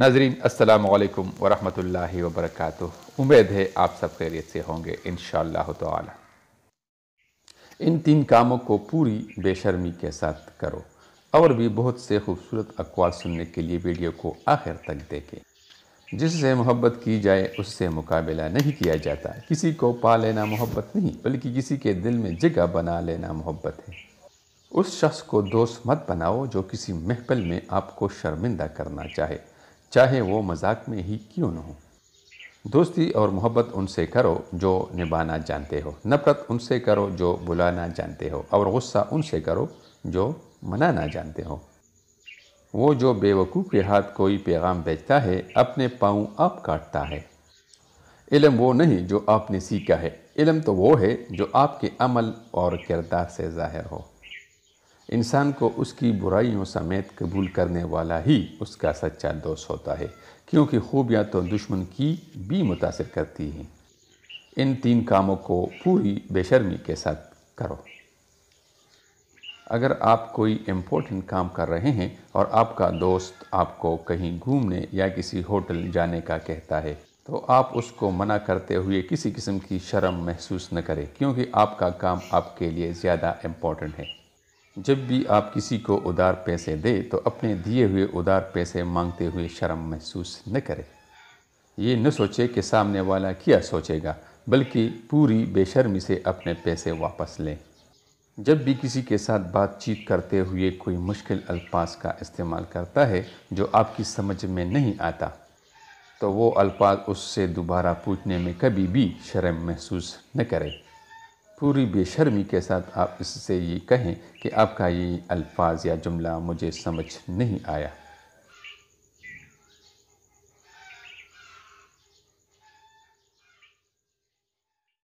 नाजरीन असलकम वरम् वबरक उम्मीद है आप सब खैरियत से होंगे इन ताला इन तीन कामों को पूरी बेशर्मी के साथ करो और भी बहुत से खूबसूरत अकवाल सुनने के लिए वीडियो को आखिर तक देखें जिससे मोहब्बत की जाए उससे मुकाबला नहीं किया जाता किसी को पा लेना मोहब्बत नहीं बल्कि किसी के दिल में जगह बना लेना मोहब्बत है उस शख्स को दोस्त मत बनाओ जो किसी महफल में आपको शर्मिंदा करना चाहे चाहे वो मजाक में ही क्यों न हो दोस्ती और मोहब्बत उनसे करो जो निभाना जानते हो नफ़रत उनसे करो जो बुलाना जानते हो और गुस्सा उनसे करो जो मनाना जानते हो वो जो बेवकूफ़ के हाथ कोई पैगाम भेजता है अपने पाँव आप काटता है इलम वो नहीं जो आपने सीखा है इलम तो वो है जो आपके अमल और किरदार से ज़ाहिर हो इंसान को उसकी बुराइयों समेत कबूल करने वाला ही उसका सच्चा दोस्त होता है क्योंकि खूबियाँ तो दुश्मन की भी मुतासर करती हैं इन तीन कामों को पूरी बेशर्मी के साथ करो अगर आप कोई इम्पोर्टेंट काम कर रहे हैं और आपका दोस्त आपको कहीं घूमने या किसी होटल जाने का कहता है तो आप उसको मना करते हुए किसी किस्म की शर्म महसूस न करें क्योंकि आपका काम आपके लिए ज़्यादा इम्पोर्टेंट है जब भी आप किसी को उधार पैसे दे तो अपने दिए हुए उधार पैसे मांगते हुए शर्म महसूस न करें ये न सोचे कि सामने वाला क्या सोचेगा बल्कि पूरी बेशर्मी से अपने पैसे वापस लें जब भी किसी के साथ बातचीत करते हुए कोई मुश्किल अल्फाज का इस्तेमाल करता है जो आपकी समझ में नहीं आता तो वो अल्फाज उससे दोबारा पूछने में कभी भी शर्म महसूस न करें पूरी बेशर्मी के साथ आप इससे ये कहें कि आपका ये अल्फाज या जुमला मुझे समझ नहीं आया